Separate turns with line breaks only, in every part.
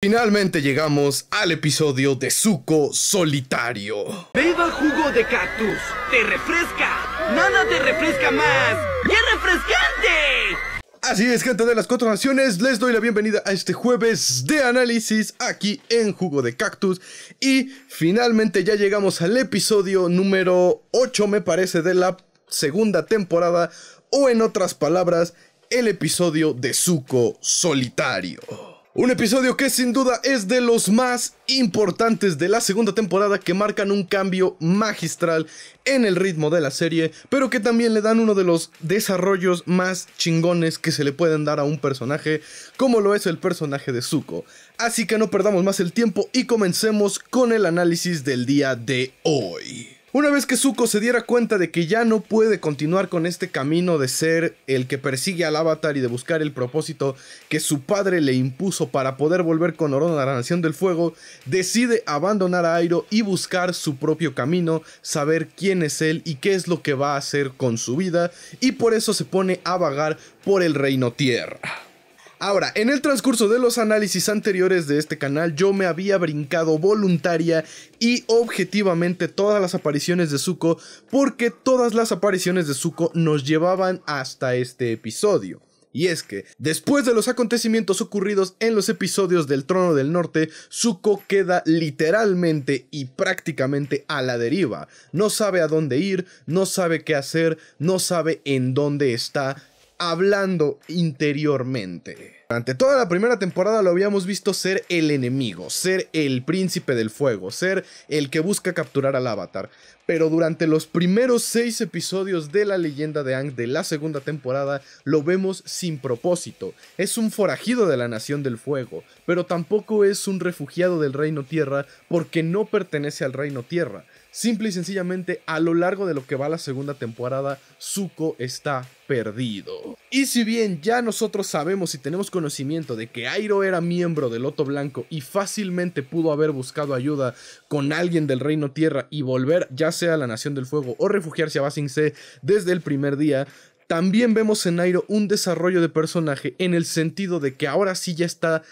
Finalmente llegamos al episodio de suco solitario. Beba jugo de cactus, te refresca, nada te refresca más, ¡Qué refrescante! Así es, gente de las cuatro naciones, les doy la bienvenida a este jueves de análisis aquí en Jugo de Cactus. Y finalmente ya llegamos al episodio número 8, me parece, de la segunda temporada, o en otras palabras, el episodio de suco solitario. Un episodio que sin duda es de los más importantes de la segunda temporada que marcan un cambio magistral en el ritmo de la serie, pero que también le dan uno de los desarrollos más chingones que se le pueden dar a un personaje, como lo es el personaje de Zuko. Así que no perdamos más el tiempo y comencemos con el análisis del día de hoy. Una vez que Zuko se diera cuenta de que ya no puede continuar con este camino de ser el que persigue al avatar y de buscar el propósito que su padre le impuso para poder volver con Orono a la Nación del Fuego, decide abandonar a Airo y buscar su propio camino, saber quién es él y qué es lo que va a hacer con su vida, y por eso se pone a vagar por el reino tierra. Ahora, en el transcurso de los análisis anteriores de este canal, yo me había brincado voluntaria y objetivamente todas las apariciones de Zuko, porque todas las apariciones de Zuko nos llevaban hasta este episodio. Y es que, después de los acontecimientos ocurridos en los episodios del Trono del Norte, Zuko queda literalmente y prácticamente a la deriva. No sabe a dónde ir, no sabe qué hacer, no sabe en dónde está, hablando interiormente. Durante toda la primera temporada lo habíamos visto ser el enemigo, ser el príncipe del fuego, ser el que busca capturar al avatar. Pero durante los primeros seis episodios de la leyenda de Ang de la segunda temporada lo vemos sin propósito. Es un forajido de la Nación del Fuego, pero tampoco es un refugiado del Reino Tierra porque no pertenece al Reino Tierra. Simple y sencillamente, a lo largo de lo que va la segunda temporada, Zuko está perdido. Y si bien ya nosotros sabemos y tenemos conocimiento de que Airo era miembro del Loto Blanco y fácilmente pudo haber buscado ayuda con alguien del Reino Tierra y volver ya sea a la Nación del Fuego o refugiarse a Basing desde el primer día, también vemos en Airo un desarrollo de personaje en el sentido de que ahora sí ya está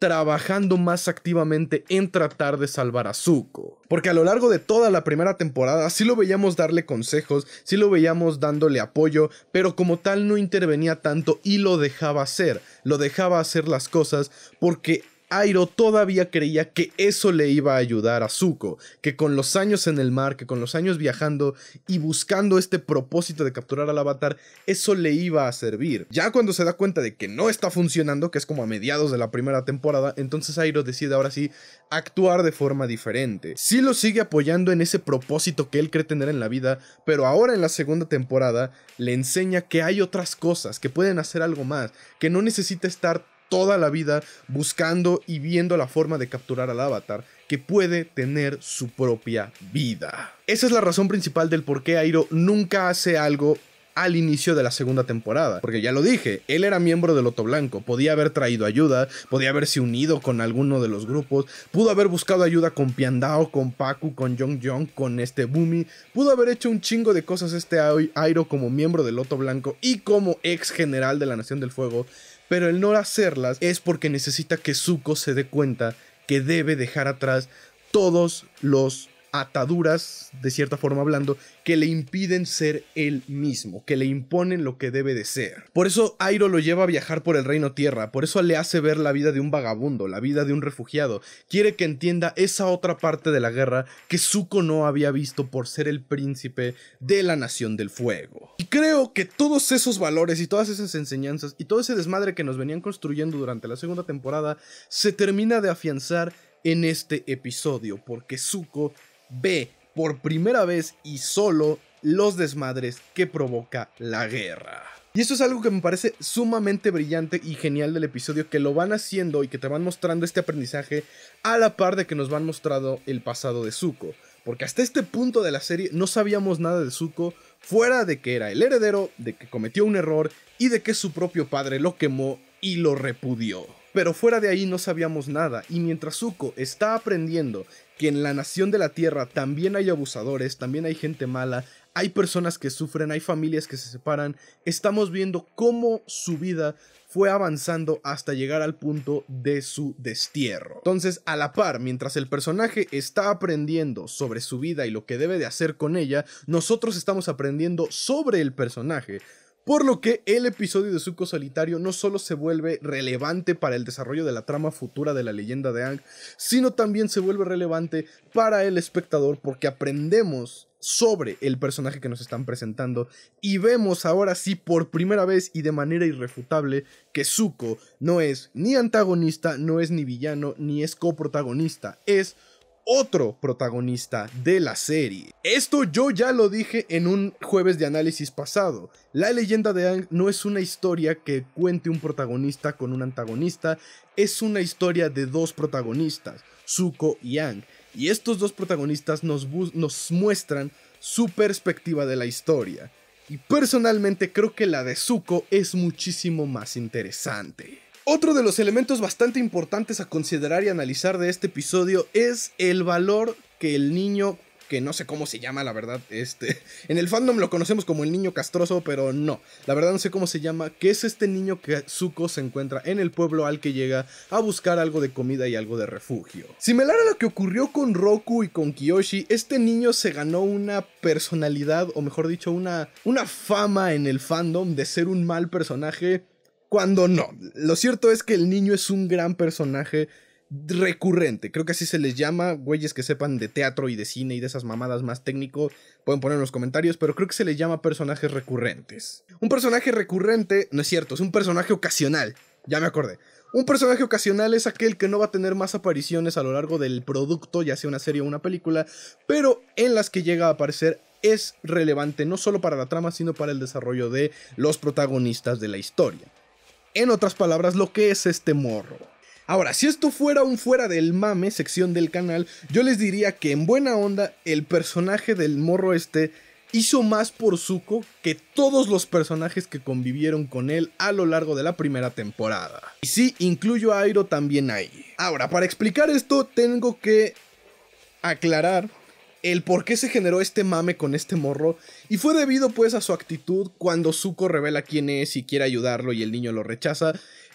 trabajando más activamente en tratar de salvar a Zuko. Porque a lo largo de toda la primera temporada sí lo veíamos darle consejos, sí lo veíamos dándole apoyo, pero como tal no intervenía tanto y lo dejaba hacer, lo dejaba hacer las cosas porque Airo todavía creía que eso le iba a ayudar a Zuko, que con los años en el mar, que con los años viajando y buscando este propósito de capturar al avatar, eso le iba a servir. Ya cuando se da cuenta de que no está funcionando, que es como a mediados de la primera temporada, entonces Airo decide ahora sí actuar de forma diferente. Sí lo sigue apoyando en ese propósito que él cree tener en la vida, pero ahora en la segunda temporada le enseña que hay otras cosas, que pueden hacer algo más, que no necesita estar toda la vida buscando y viendo la forma de capturar al avatar que puede tener su propia vida. Esa es la razón principal del por qué Airo nunca hace algo al inicio de la segunda temporada. Porque ya lo dije, él era miembro del Loto Blanco, podía haber traído ayuda, podía haberse unido con alguno de los grupos, pudo haber buscado ayuda con Piandao, con Paku, con Jong Jong, con este Bumi, pudo haber hecho un chingo de cosas este Airo como miembro del Loto Blanco y como ex general de la Nación del Fuego, pero el no hacerlas es porque necesita que Zuko se dé cuenta que debe dejar atrás todos los ataduras, de cierta forma hablando, que le impiden ser él mismo, que le imponen lo que debe de ser. Por eso Airo lo lleva a viajar por el reino tierra, por eso le hace ver la vida de un vagabundo, la vida de un refugiado. Quiere que entienda esa otra parte de la guerra que Zuko no había visto por ser el príncipe de la nación del fuego. Y creo que todos esos valores y todas esas enseñanzas y todo ese desmadre que nos venían construyendo durante la segunda temporada se termina de afianzar en este episodio, porque Zuko Ve por primera vez y solo los desmadres que provoca la guerra. Y eso es algo que me parece sumamente brillante y genial del episodio, que lo van haciendo y que te van mostrando este aprendizaje a la par de que nos van mostrando el pasado de Zuko. Porque hasta este punto de la serie no sabíamos nada de Zuko, fuera de que era el heredero, de que cometió un error y de que su propio padre lo quemó y lo repudió. Pero fuera de ahí no sabíamos nada, y mientras Zuko está aprendiendo que en la nación de la Tierra también hay abusadores, también hay gente mala, hay personas que sufren, hay familias que se separan, estamos viendo cómo su vida fue avanzando hasta llegar al punto de su destierro. Entonces, a la par, mientras el personaje está aprendiendo sobre su vida y lo que debe de hacer con ella, nosotros estamos aprendiendo sobre el personaje, por lo que el episodio de Zuko solitario no solo se vuelve relevante para el desarrollo de la trama futura de la leyenda de Ang, sino también se vuelve relevante para el espectador porque aprendemos sobre el personaje que nos están presentando y vemos ahora sí por primera vez y de manera irrefutable que Zuko no es ni antagonista, no es ni villano, ni es coprotagonista, es otro protagonista de la serie. Esto yo ya lo dije en un jueves de análisis pasado. La leyenda de Ang no es una historia que cuente un protagonista con un antagonista, es una historia de dos protagonistas, Zuko y Aang Y estos dos protagonistas nos, nos muestran su perspectiva de la historia. Y personalmente creo que la de Zuko es muchísimo más interesante. Otro de los elementos bastante importantes a considerar y analizar de este episodio es el valor que el niño, que no sé cómo se llama, la verdad, este, en el fandom lo conocemos como el niño castroso, pero no, la verdad no sé cómo se llama, que es este niño que Zuko se encuentra en el pueblo al que llega a buscar algo de comida y algo de refugio. Similar a lo que ocurrió con Roku y con Kiyoshi, este niño se ganó una personalidad, o mejor dicho, una, una fama en el fandom de ser un mal personaje cuando no. Lo cierto es que el niño es un gran personaje recurrente. Creo que así se les llama. Güeyes que sepan de teatro y de cine y de esas mamadas más técnico pueden poner en los comentarios, pero creo que se les llama personajes recurrentes. Un personaje recurrente, no es cierto, es un personaje ocasional. Ya me acordé. Un personaje ocasional es aquel que no va a tener más apariciones a lo largo del producto, ya sea una serie o una película, pero en las que llega a aparecer es relevante no solo para la trama, sino para el desarrollo de los protagonistas de la historia. En otras palabras, lo que es este morro. Ahora, si esto fuera un fuera del mame sección del canal, yo les diría que en buena onda el personaje del morro este hizo más por Zuko que todos los personajes que convivieron con él a lo largo de la primera temporada. Y sí, incluyo a Airo también ahí. Ahora, para explicar esto tengo que aclarar el por qué se generó este mame con este morro. Y fue debido pues a su actitud cuando Zuko revela quién es y quiere ayudarlo y el niño lo rechaza.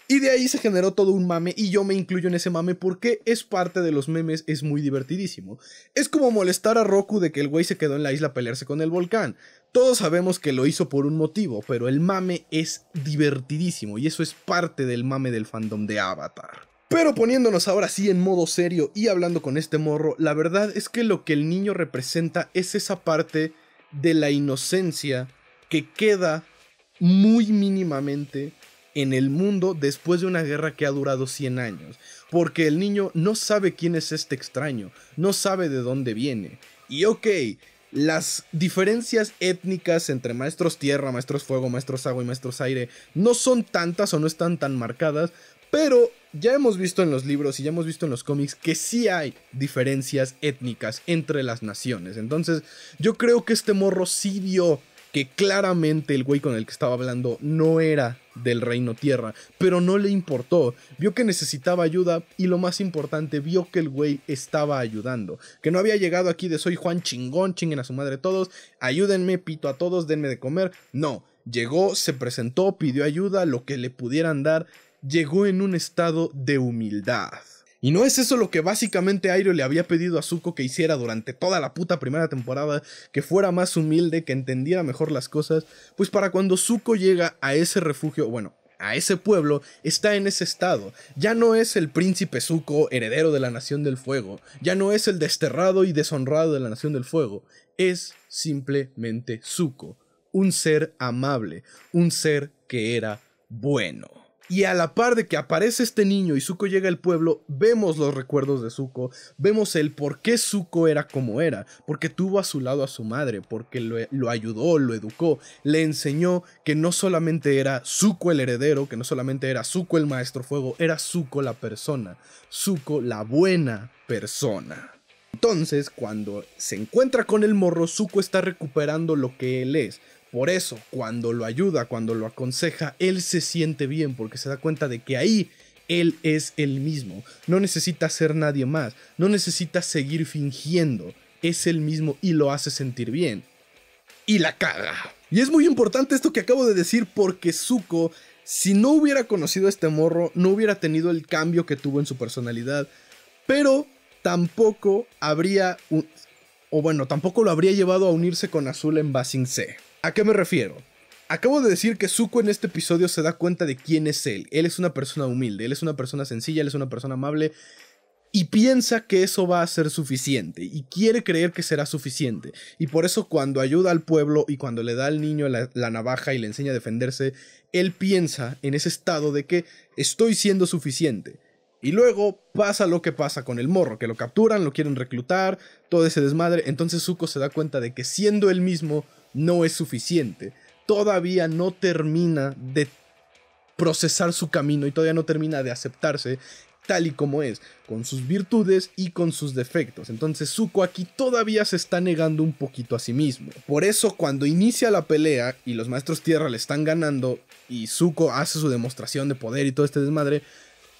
Y de ahí se generó todo un mame y yo me incluyo en ese mame porque es parte de los memes, es muy divertidísimo. Es como molestar a Roku de que el güey se quedó en la isla pelearse con el volcán. Todos sabemos que lo hizo por un motivo, pero el mame es divertidísimo y eso es parte del mame del fandom de Avatar. Pero poniéndonos ahora sí en modo serio y hablando con este morro, la verdad es que lo que el niño representa es esa parte de la inocencia que queda muy mínimamente en el mundo después de una guerra que ha durado 100 años, porque el niño no sabe quién es este extraño, no sabe de dónde viene. Y ok, las diferencias étnicas entre maestros tierra, maestros fuego, maestros agua y maestros aire no son tantas o no están tan marcadas, pero ya hemos visto en los libros y ya hemos visto en los cómics que sí hay diferencias étnicas entre las naciones. Entonces, yo creo que este morro sí vio que claramente el güey con el que estaba hablando no era del reino tierra, pero no le importó, vio que necesitaba ayuda y lo más importante, vio que el güey estaba ayudando, que no había llegado aquí de soy Juan chingón, chinguen a su madre todos, ayúdenme, pito a todos, denme de comer, no, llegó, se presentó, pidió ayuda, lo que le pudieran dar llegó en un estado de humildad. Y no es eso lo que básicamente Airo le había pedido a Zuko que hiciera durante toda la puta primera temporada, que fuera más humilde, que entendiera mejor las cosas, pues para cuando Zuko llega a ese refugio, bueno, a ese pueblo, está en ese estado. Ya no es el príncipe Zuko, heredero de la Nación del Fuego, ya no es el desterrado y deshonrado de la Nación del Fuego, es simplemente Zuko, un ser amable, un ser que era bueno. Y a la par de que aparece este niño y Zuko llega al pueblo, vemos los recuerdos de Zuko, vemos el por qué Zuko era como era, porque tuvo a su lado a su madre, porque lo, ayudó, lo educó, le enseñó que no solamente era Zuko el heredero, que no solamente era Zuko el maestro fuego, era Zuko la persona, Zuko la buena persona. Entonces, cuando se encuentra con el morro, Zuko está recuperando lo que él es, por eso, cuando lo ayuda, cuando lo aconseja, él se siente bien porque se da cuenta de que ahí él es el mismo. No necesita ser nadie más, no necesita seguir fingiendo. Es el mismo y lo hace sentir bien. Y la caga. Y es muy importante esto que acabo de decir porque Zuko, si no hubiera conocido a este morro, no hubiera tenido el cambio que tuvo en su personalidad. Pero tampoco habría... O bueno, tampoco lo habría llevado a unirse con Azul en Basing C. ¿A qué me refiero? Acabo de decir que Zuko en este episodio se da cuenta de quién es él. Él es una persona humilde, él es una persona sencilla, él es una persona amable y piensa que eso va a ser suficiente y quiere creer que será suficiente. Y por eso cuando ayuda al pueblo y cuando le da al niño la, navaja y le enseña a defenderse, él piensa en ese estado de que estoy siendo suficiente. Y luego pasa lo que pasa con el morro, que lo capturan, lo quieren reclutar, todo ese desmadre. Entonces Zuko se da cuenta de que siendo él mismo no es suficiente. Todavía no termina de procesar su camino y todavía no termina de aceptarse tal y como es, con sus virtudes y con sus defectos. Entonces Zuko aquí todavía se está negando un poquito a sí mismo. Por eso cuando inicia la pelea y los maestros tierra le están ganando y Zuko hace su demostración de poder y todo este desmadre,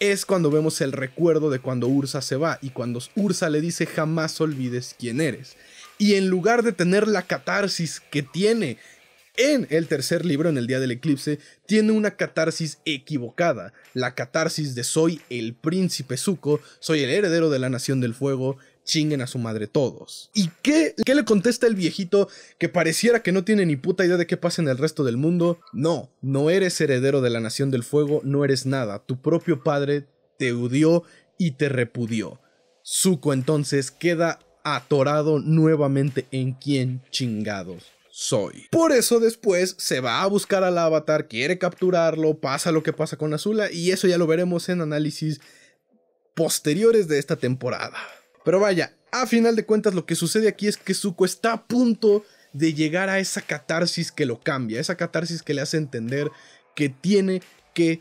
es cuando vemos el recuerdo de cuando Ursa se va y cuando Ursa le dice jamás olvides quién eres. Y en lugar de tener la catarsis que tiene en el tercer libro, en el Día del Eclipse, tiene una catarsis equivocada. La catarsis de soy el príncipe Zuko, soy el heredero de la Nación del Fuego, chinguen a su madre todos. ¿Y qué, le contesta el viejito que pareciera que no tiene ni puta idea de qué pasa en el resto del mundo? No, no eres heredero de la Nación del Fuego, no eres nada. Tu propio padre te odió y te repudió. Zuko entonces queda atorado nuevamente en quién chingados soy. Por eso después se va a buscar al avatar, quiere capturarlo, pasa lo que pasa con Azula y eso ya lo veremos en análisis posteriores de esta temporada. Pero vaya, a final de cuentas lo que sucede aquí es que Zuko está a punto de llegar a esa catarsis que lo cambia, esa catarsis que le hace entender que tiene que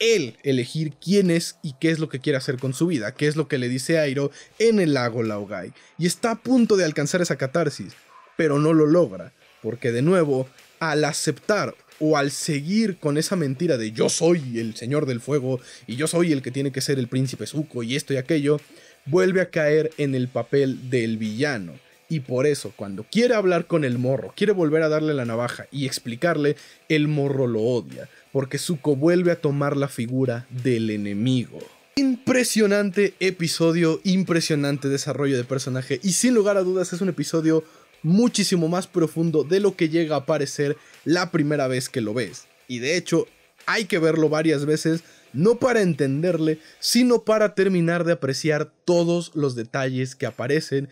él elegir quién es y qué es lo que quiere hacer con su vida, qué es lo que le dice Airo en el lago Laogai, y está a punto de alcanzar esa catarsis, pero no lo logra, porque de nuevo, al aceptar o al seguir con esa mentira de yo soy el señor del fuego y yo soy el que tiene que ser el príncipe Zuko y esto y aquello, vuelve a caer en el papel del villano y por eso, cuando quiere hablar con el morro, quiere volver a darle la navaja y explicarle, el morro lo odia, porque Zuko vuelve a tomar la figura del enemigo. Impresionante episodio, impresionante desarrollo de personaje y sin lugar a dudas es un episodio muchísimo más profundo de lo que llega a parecer la primera vez que lo ves. Y de hecho, hay que verlo varias veces, no para entenderle, sino para terminar de apreciar todos los detalles que aparecen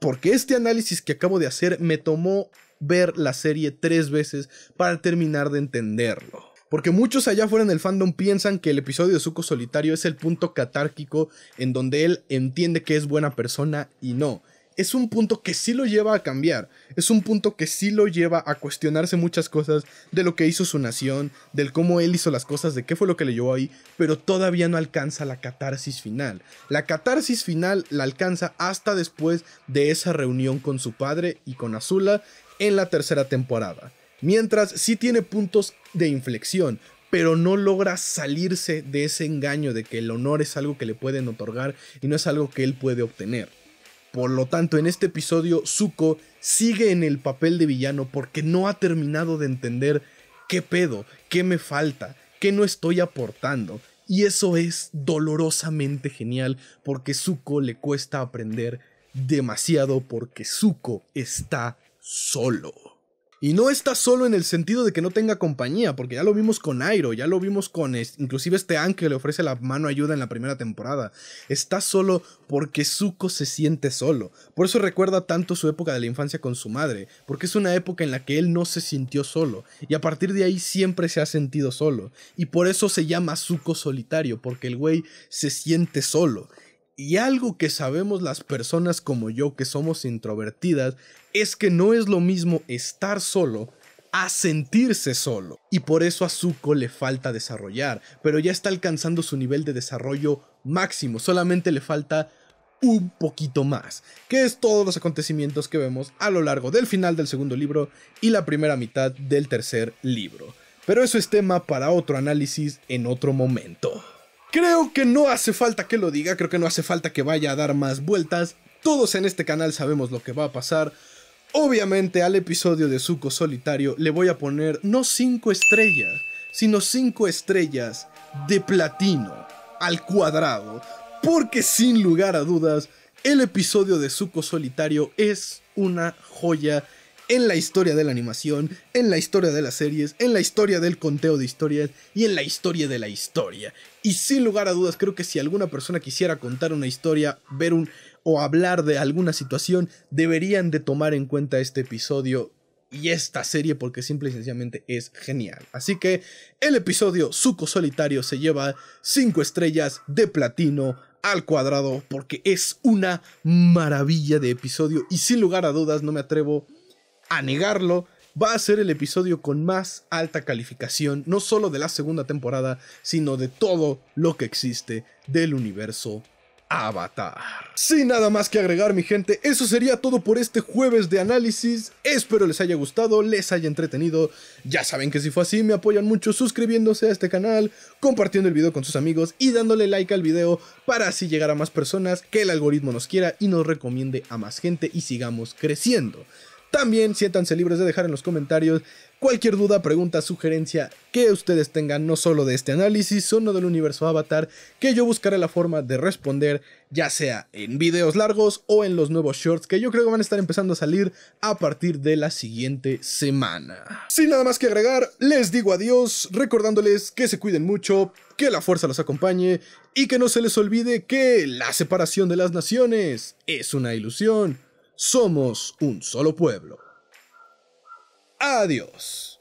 porque este análisis que acabo de hacer me tomó ver la serie tres veces para terminar de entenderlo. Porque muchos allá afuera en el fandom piensan que el episodio de Zuko solitario es el punto catárquico en donde él entiende que es buena persona y no es un punto que sí lo lleva a cambiar, es un punto que sí lo lleva a cuestionarse muchas cosas de lo que hizo su nación, del cómo él hizo las cosas, de qué fue lo que le llevó ahí, pero todavía no alcanza la catarsis final. La catarsis final la alcanza hasta después de esa reunión con su padre y con Azula en la tercera temporada. Mientras sí tiene puntos de inflexión, pero no logra salirse de ese engaño de que el honor es algo que le pueden otorgar y no es algo que él puede obtener. Por lo tanto, en este episodio, Zuko sigue en el papel de villano porque no ha terminado de entender qué pedo, qué me falta, qué no estoy aportando. Y eso es dolorosamente genial porque Zuko le cuesta aprender demasiado porque Zuko está solo. Y no está solo en el sentido de que no tenga compañía, porque ya lo vimos con Airo, ya lo vimos con inclusive este Ángel le ofrece la mano ayuda en la primera temporada. Está solo porque Zuko se siente solo. Por eso recuerda tanto su época de la infancia con su madre, porque es una época en la que él no se sintió solo, y a partir de ahí siempre se ha sentido solo. Y por eso se llama Zuko solitario, porque el güey se siente solo. Y algo que sabemos las personas como yo que somos introvertidas es que no es lo mismo estar solo a sentirse solo. Y por eso a Zuko le falta desarrollar, pero ya está alcanzando su nivel de desarrollo máximo, solamente le falta un poquito más, que es todos los acontecimientos que vemos a lo largo del final del segundo libro y la primera mitad del tercer libro. Pero eso es tema para otro análisis en otro momento. Creo que no hace falta que lo diga, creo que no hace falta que vaya a dar más vueltas. Todos en este canal sabemos lo que va a pasar. Obviamente al episodio de Zuko Solitario le voy a poner no 5 estrellas, sino 5 estrellas de platino al cuadrado. Porque sin lugar a dudas, el episodio de Zuko Solitario es una joya en la historia de la animación, en la historia de las series, en la historia del conteo de historias y en la historia de la historia. Y sin lugar a dudas, creo que si alguna persona quisiera contar una historia, ver un o hablar de alguna situación, deberían de tomar en cuenta este episodio y esta serie porque simple y sencillamente es genial. Así que el episodio Suco Solitario se lleva 5 estrellas de platino al cuadrado porque es una maravilla de episodio y sin lugar a dudas no me atrevo a negarlo, va a ser el episodio con más alta calificación, no solo de la segunda temporada, sino de todo lo que existe del universo Avatar. Sin nada más que agregar, mi gente, eso sería todo por este jueves de análisis. Espero les haya gustado, les haya entretenido. Ya saben que si fue así, me apoyan mucho suscribiéndose a este canal, compartiendo el video con sus amigos y dándole like al video para así llegar a más personas, que el algoritmo nos quiera y nos recomiende a más gente y sigamos creciendo. También siéntanse libres de dejar en los comentarios cualquier duda, pregunta, sugerencia que ustedes tengan, no solo de este análisis, sino del universo Avatar, que yo buscaré la forma de responder, ya sea en videos largos o en los nuevos shorts que yo creo que van a estar empezando a salir a partir de la siguiente semana. Sin nada más que agregar, les digo adiós, recordándoles que se cuiden mucho, que la fuerza los acompañe y que no se les olvide que la separación de las naciones es una ilusión somos un solo pueblo. Adiós.